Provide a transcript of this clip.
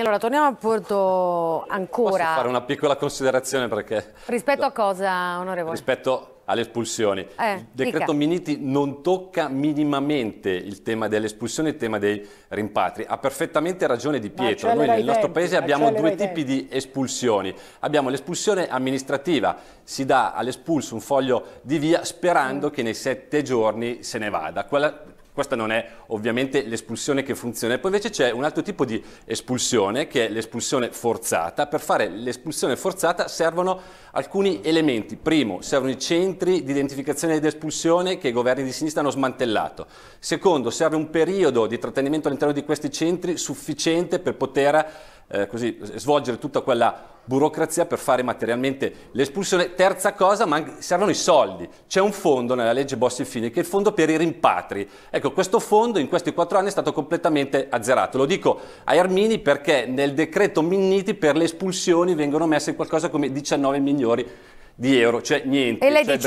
Allora, torniamo a Porto ancora. Posso fare una piccola considerazione perché... Rispetto a cosa, onorevole? Rispetto alle espulsioni. Eh, il decreto dica. Miniti non tocca minimamente il tema delle espulsioni e il tema dei rimpatri. Ha perfettamente ragione Di Pietro. Noi nel tempi, nostro paese abbiamo due tipi di espulsioni. Abbiamo l'espulsione amministrativa. Si dà all'espulso un foglio di via sperando mm. che nei sette giorni se ne vada. Quella questa non è ovviamente l'espulsione che funziona. poi invece c'è un altro tipo di espulsione che è l'espulsione forzata. Per fare l'espulsione forzata servono alcuni elementi. Primo, servono i centri di identificazione ed espulsione che i governi di sinistra hanno smantellato. Secondo, serve un periodo di trattenimento all'interno di questi centri sufficiente per poter eh, così, svolgere tutta quella burocrazia per fare materialmente l'espulsione. Terza cosa, man- servono i soldi. C'è un fondo nella legge Bossi-Fini che è il fondo per i rimpatri. Ecco, questo fondo in questi quattro anni è stato completamente azzerato. Lo dico a Ermini perché nel decreto Minniti per le espulsioni vengono messe qualcosa come 19 milioni di euro, cioè niente. E lei cioè dice